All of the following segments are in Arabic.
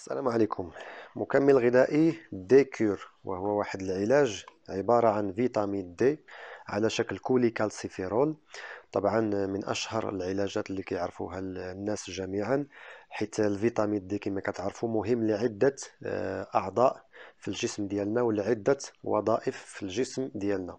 السلام عليكم مكمل غذائي دي كيور وهو واحد العلاج عبارة عن فيتامين دي على شكل كولي كالسيفيرول طبعا من أشهر العلاجات اللي كيعرفوها الناس جميعا حيت الفيتامين دي كما كتعرفوا مهم لعدة آه، أعضاء في الجسم ديالنا ولعدة وظائف في الجسم ديالنا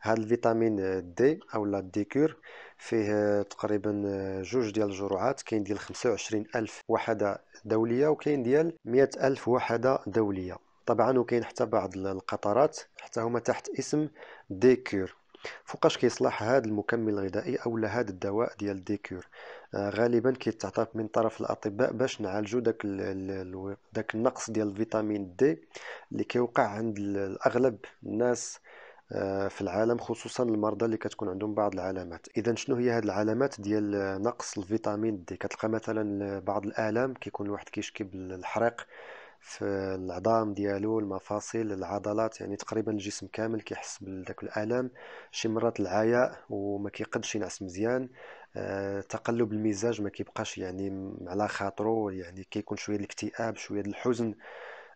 هذا الفيتامين دي أو لا دي كيور فيه تقريبا جوج ديال الجرعات كاين ديال 25 ألف وحدة دولية وكاين ديال 100 ألف وحدة دولية طبعا وكاين حتى بعض القطرات حتى هما تحت اسم ديكور فوقاش كيصلح هذا المكمل الغذائي اولا هذا الدواء ديال ديكور آه غالبا كيتعطى من طرف الاطباء باش نعالجو داك داك النقص ديال الفيتامين دي اللي كيوقع عند اغلب الناس آه، في العالم خصوصا المرضى اللي كتكون عندهم بعض العلامات اذا شنو هي هذه العلامات ديال نقص الفيتامين دي كتلقى مثلا بعض الالام كيكون الواحد كيشكي بالحريق في العظام ديالو المفاصل العضلات يعني تقريبا الجسم كامل كيحس بداك الالم شي مرات العياء وما كيقدش ينعس مزيان أه تقلب المزاج ما كيبقاش يعني على خاطرو يعني كيكون شويه الاكتئاب شويه الحزن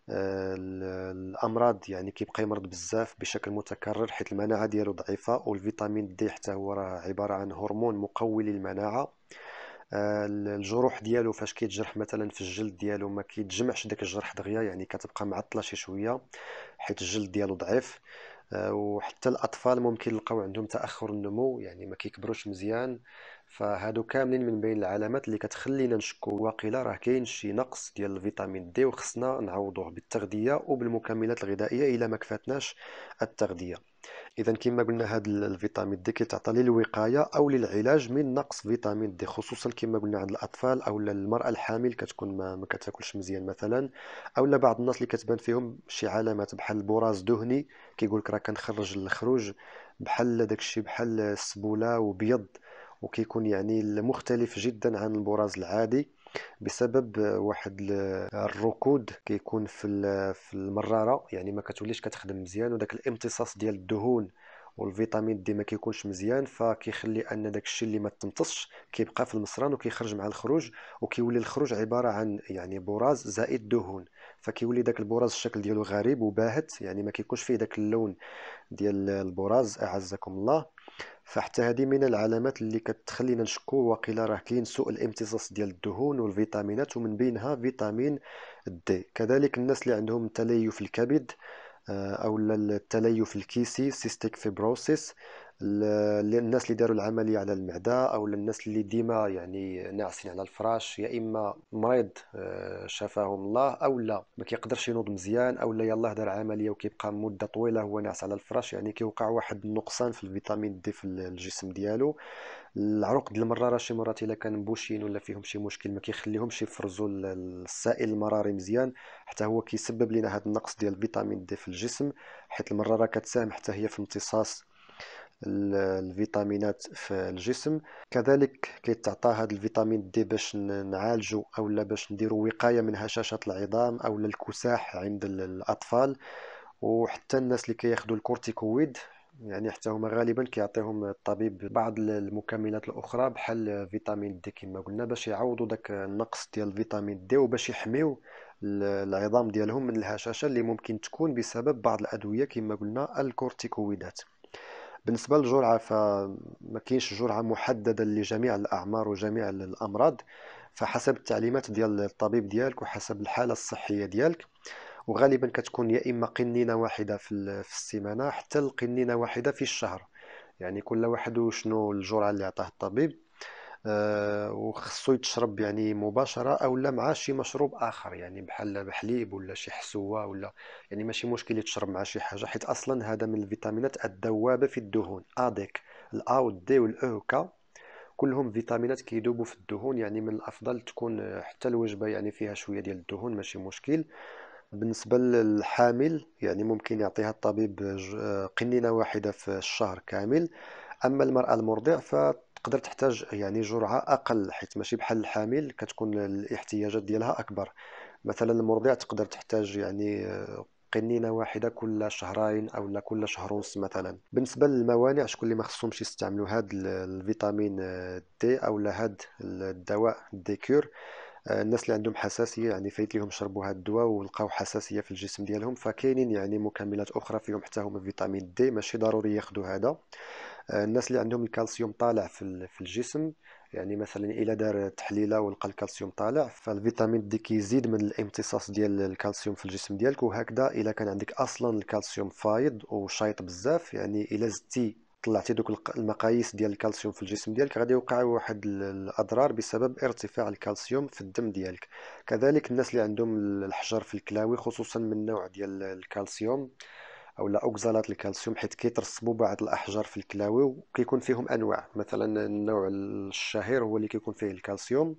الامراض يعني كيبقى يمرض بزاف بشكل متكرر حيت المناعه ديالو ضعيفه والفيتامين دي حتى هو راه عباره عن هرمون مقوي للمناعه الجروح ديالو فاش كيتجرح مثلا في الجلد ديالو ما كيتجمعش داك الجرح دغيا يعني كتبقى معطله شي شويه حيت الجلد ديالو ضعيف آه، وحتى الاطفال ممكن يلقاو عندهم تاخر النمو يعني ما كيكبروش مزيان فهادو كاملين من بين العلامات اللي كتخلينا نشكو واقيلا راه كاين شي نقص ديال الفيتامين دي وخصنا نعوضوه بالتغذيه وبالمكملات الغذائيه الا ما كفاتناش التغذيه اذا كما قلنا هذا الفيتامين دي كيتعطى للوقايه او للعلاج من نقص فيتامين دي خصوصا كما قلنا عند الاطفال او المراه الحامل كتكون ما, ما كتاكلش مزيان مثلا او بعض الناس اللي كتبان فيهم شي علامات بحال البراز دهني كيقول لك راه كنخرج الخروج بحال داكشي بحال السبوله وبيض وكيكون يعني مختلف جدا عن البراز العادي بسبب واحد الركود كيكون في في المراره يعني ما كتوليش كتخدم مزيان وداك الامتصاص ديال الدهون والفيتامين دي ما كيكونش مزيان فكيخلي ان داك الشيء اللي ما تمتصش كيبقى في المصران وكيخرج مع الخروج وكيولي الخروج عباره عن يعني براز زائد دهون فكيولي داك البراز الشكل ديالو غريب وباهت يعني ما كيكونش فيه داك اللون ديال البراز اعزكم الله فحتى هذه من العلامات اللي كتخلينا نشكو وقيلا راه كاين سوء الامتصاص ديال الدهون والفيتامينات ومن بينها فيتامين دي كذلك الناس اللي عندهم تليف الكبد آه، او التليف الكيسي سيستيك فيبروسيس الناس اللي داروا العمليه على المعده او الناس اللي ديما يعني ناعسين على الفراش يا اما مريض آه، شفاهم الله او لا ما كيقدرش ينوض مزيان او لا يلاه دار عمليه وكيبقى مده طويله هو ناعس على الفراش يعني كيوقع واحد النقصان في الفيتامين دي في الجسم ديالو العروق ديال المراره شي مرات الا كان بوشين ولا فيهم شي مشكل ما كيخليهمش يفرزوا السائل المراري مزيان حتى هو كيسبب لنا هذا النقص ديال الفيتامين دي في الجسم حيت المراره كتساهم حتى هي في امتصاص الفيتامينات في الجسم كذلك كيتعطى هذا الفيتامين دي باش نعالجو او لا باش نديرو وقايه من هشاشه العظام او الكساح عند الاطفال وحتى الناس اللي كياخذوا الكورتيكويد يعني حتى هما غالبا كيعطيهم الطبيب بعض المكملات الاخرى بحال فيتامين دي كما قلنا باش يعوضوا داك النقص ديال الفيتامين دي وباش يحميو العظام ديالهم من الهشاشه اللي ممكن تكون بسبب بعض الادويه كما قلنا الكورتيكويدات بالنسبة للجرعة فما كاينش جرعة محددة لجميع الأعمار وجميع الأمراض فحسب التعليمات ديال الطبيب ديالك وحسب الحالة الصحية ديالك وغالبا كتكون يا إما قنينة واحدة في السيمانة حتى القنينة واحدة في الشهر يعني كل واحد وشنو الجرعة اللي عطاه الطبيب آه، وخصو يتشرب يعني مباشرة أو لا مع شي مشروب آخر يعني بحال بحليب ولا شي حسوة ولا يعني ماشي مشكل يتشرب مع شي حاجة حيت أصلا هذا من الفيتامينات الذوابة في الدهون أديك الأ والدي e والأو كلهم فيتامينات كيدوبوا في الدهون يعني من الأفضل تكون حتى الوجبة يعني فيها شوية ديال الدهون ماشي مشكل بالنسبة للحامل يعني ممكن يعطيها الطبيب آه، قنينة واحدة في الشهر كامل أما المرأة المرضع ف تقدر تحتاج يعني جرعة أقل حيت ماشي بحال الحامل كتكون الاحتياجات ديالها أكبر مثلا المرضع تقدر تحتاج يعني آه، قنينة واحدة كل شهرين أو كل شهر ونص مثلا بالنسبة للموانع شكون اللي ما خصهمش يستعملوا هاد الفيتامين آه، دي أو هذا هاد الدواء ديكور آه، الناس اللي عندهم حساسية يعني فايت لهم شربوا هاد الدواء ولقاو حساسية في الجسم ديالهم فكاينين يعني مكملات أخرى فيهم حتى هما فيتامين دي ماشي ضروري ياخذوا هذا الناس اللي عندهم الكالسيوم طالع في الجسم يعني مثلا الا دار تحليله ولقى الكالسيوم طالع فالفيتامين دي كيزيد من الامتصاص ديال الكالسيوم في الجسم ديالك وهكذا الا كان عندك اصلا الكالسيوم فايض وشايط بزاف يعني الا زدتي طلعتي دوك المقاييس ديال الكالسيوم في الجسم ديالك غادي يوقع واحد الاضرار بسبب ارتفاع الكالسيوم في الدم ديالك كذلك الناس اللي عندهم الحجر في الكلاوي خصوصا من نوع ديال الكالسيوم لا اوكزالات الكالسيوم حيت كيترسبوا بعض الاحجار في الكلاوي وكيكون فيهم انواع مثلا النوع الشهير هو اللي كيكون فيه الكالسيوم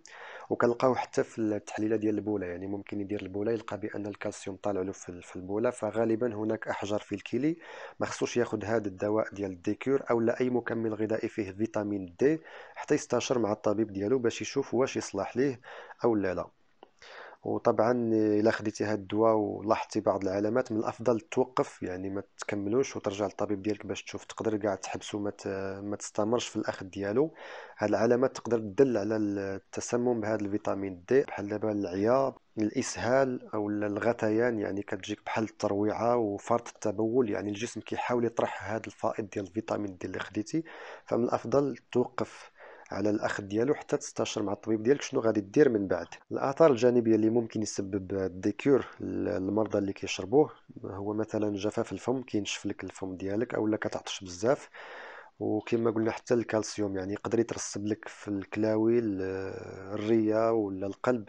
وكنلقاو حتى في التحليله ديال البوله يعني ممكن يدير البوله يلقى بان الكالسيوم طالع له في البوله فغالبا هناك احجار في الكلي ما خصوش ياخذ هذا الدواء ديال الديكور او لا اي مكمل غذائي فيه فيتامين دي حتى يستشر مع الطبيب ديالو باش يشوف واش يصلح ليه او لا لا وطبعا الا خديتي هاد الدواء ولاحظتي بعض العلامات من الافضل توقف يعني ما تكملوش وترجع للطبيب ديالك باش تشوف تقدر كاع تحبسو ما تستمرش في الاخذ ديالو هاد العلامات تقدر تدل على التسمم بهذا الفيتامين دي بحال دابا العيا الاسهال او الغثيان يعني كتجيك بحال الترويعه وفرط التبول يعني الجسم كيحاول يطرح هذا الفائض ديال الفيتامين دي اللي خديتي فمن الافضل توقف على الاخذ ديالو حتى تستشر مع الطبيب ديالك شنو غادي دير من بعد الاثار الجانبيه اللي ممكن يسبب الديكور للمرضى اللي كيشربوه هو مثلا جفاف الفم كينشف لك الفم ديالك اولا كتعطش بزاف وكما قلنا حتى الكالسيوم يعني يقدر يترسب لك في الكلاوي الريه ولا القلب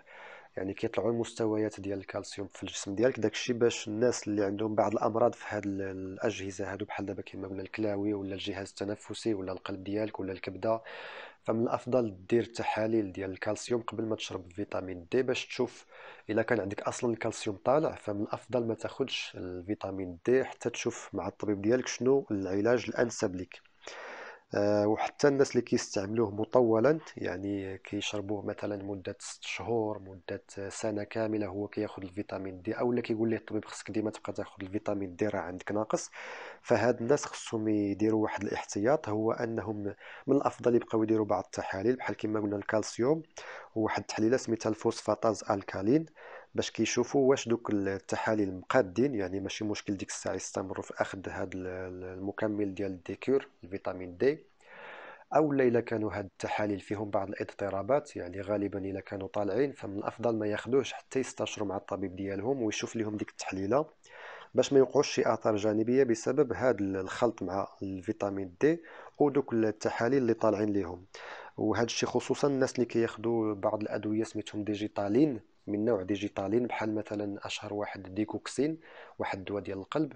يعني كيطلعوا المستويات ديال الكالسيوم في الجسم ديالك داكشي باش الناس اللي عندهم بعض الامراض في هاد الاجهزه هادو بحال دابا كيما قلنا الكلاوي ولا الجهاز التنفسي ولا القلب ديالك ولا الكبده فمن الافضل دير التحاليل ديال الكالسيوم قبل ما تشرب فيتامين دي باش تشوف الا كان عندك اصلا الكالسيوم طالع فمن الافضل ما تاخذش الفيتامين دي حتى تشوف مع الطبيب ديالك شنو العلاج الانسب لك آه، وحتى الناس اللي كيستعملوه مطولا يعني كيشربوه مثلا مدة ست شهور مدة سنة كاملة هو كياخذ الفيتامين دي اولا كيقول ليه الطبيب خصك ديما تبقى تاخذ الفيتامين دي راه عندك ناقص فهاد الناس خصهم يديروا واحد الاحتياط هو انهم من الافضل يبقاو يديروا بعض التحاليل بحال كما قلنا الكالسيوم وواحد التحليله سميتها الفوسفاتاز الكالين باش كيشوفوا واش دوك التحاليل مقادين يعني ماشي مشكل ديك الساعه يستمروا في اخذ هذا المكمل ديال الديكور الفيتامين دي او الا كانوا هاد التحاليل فيهم بعض الاضطرابات يعني غالبا الا كانوا طالعين فمن الافضل ما ياخذوش حتى يستشروا مع الطبيب ديالهم ويشوف لهم ديك التحليله باش ما يوقعوش شي اثار جانبيه بسبب هذا الخلط مع الفيتامين دي ودوك التحاليل اللي طالعين ليهم وهذا الشيء خصوصا الناس اللي كياخذوا بعض الادويه سميتهم ديجيتالين من نوع ديجيتالين بحال مثلا اشهر واحد ديكوكسين واحد الدواء ديال القلب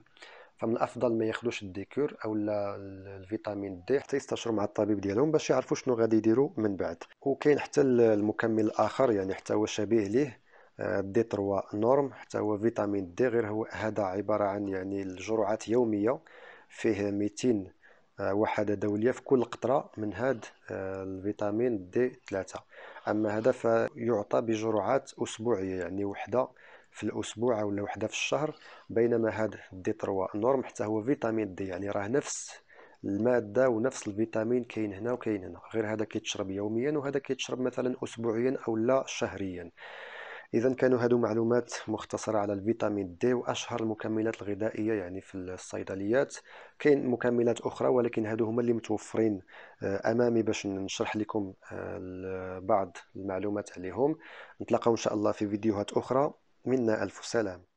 فمن الافضل ما ياخذوش الديكور او الفيتامين دي حتى يستشروا مع الطبيب ديالهم باش يعرفوا شنو غادي يديروا من بعد وكاين حتى المكمل الاخر يعني حتى هو شبيه ليه آه، دي 3 نورم حتى هو فيتامين دي غير هو هذا عباره عن يعني الجرعات يوميه فيه 200 وحدة دولية في كل قطرة من هاد آه، الفيتامين دي 3 أما هذا فيعطى بجرعات أسبوعية يعني وحدة في الأسبوع أو وحدة في الشهر بينما هاد دي 3 نورم حتى هو فيتامين دي يعني راه نفس المادة ونفس الفيتامين كاين هنا وكاين هنا غير هذا كيتشرب يوميا وهذا كيتشرب مثلا أسبوعيا أو لا شهريا اذا كانوا هادو معلومات مختصره على الفيتامين دي واشهر المكملات الغذائيه يعني في الصيدليات كاين مكملات اخرى ولكن هادو هما اللي متوفرين آه، امامي باش نشرح لكم آه، بعض المعلومات عليهم نتلاقاو ان شاء الله في فيديوهات اخرى منا الف سلام